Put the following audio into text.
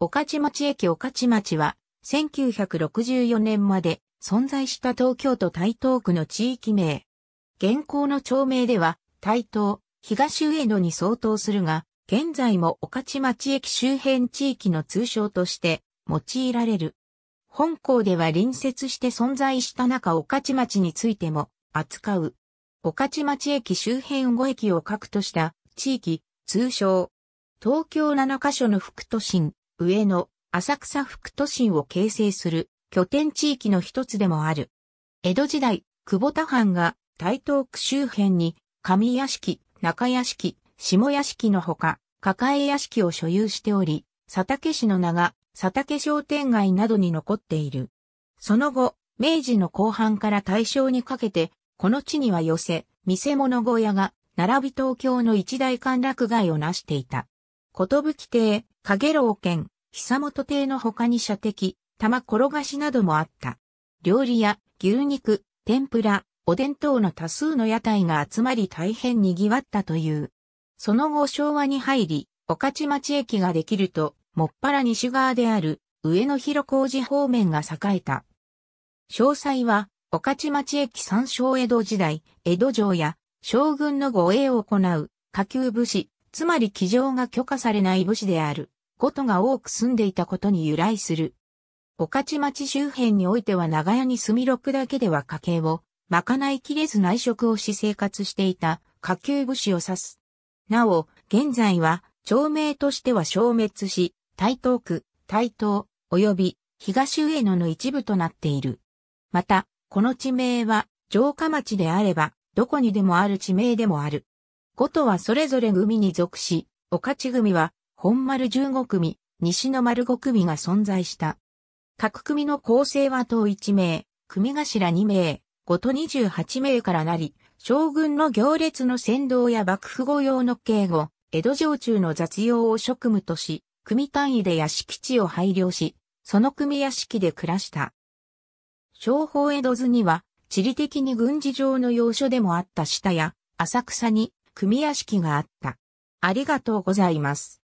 御徒町駅御徒町は、1964年まで存在した東京都台東区の地域名。現行の町名では、台東、東上野に相当するが、現在も御徒町駅周辺地域の通称として用いられる。本校では隣接して存在した中御徒町についても扱う。御徒町駅周辺5駅を核とした地域、通称。東京7カ所の副都心、上野、浅草副都心を形成する拠点地域の一つでもある。江戸時代、久保田藩が台東区周辺に上屋敷、中屋敷、下屋敷のほか、抱え屋敷を所有しており、佐竹市の名が佐竹商店街などに残っている。その後、明治の後半から大正にかけて、この地には寄せ、見せ物小屋が、並び東京の一大歓楽街を成していた。ことぶ寿亭、影ひさ久本亭の他に射的、玉転がしなどもあった。料理や牛肉、天ぷら、おでん等の多数の屋台が集まり大変賑わったという。その後昭和に入り、御徒町駅ができると、もっぱら西側である上野広小路方面が栄えた。詳細は、御徒町駅参照江戸時代、江戸城や将軍の護衛を行う下級武士、つまり騎乗が許可されない武士である、ことが多く住んでいたことに由来する。御徒町周辺においては長屋に住み六だけでは家計を、賄いきれず内職をし生活していた下級武士を指す。なお、現在は、町名としては消滅し、台東区、台東、及び東上野の一部となっている。また、この地名は、城下町であれば、どこにでもある地名でもある。5とはそれぞれ組に属し、御徒組は、本丸15組、西の丸5組が存在した。各組の構成は党1名、組頭2名、ごと28名からなり、将軍の行列の先導や幕府御用の警護、江戸城中の雑用を職務とし、組単位で屋敷地を配慮し、その組屋敷で暮らした。商法江戸図には、地理的に軍事上の要所でもあった下や、浅草に組屋敷があった。ありがとうございます。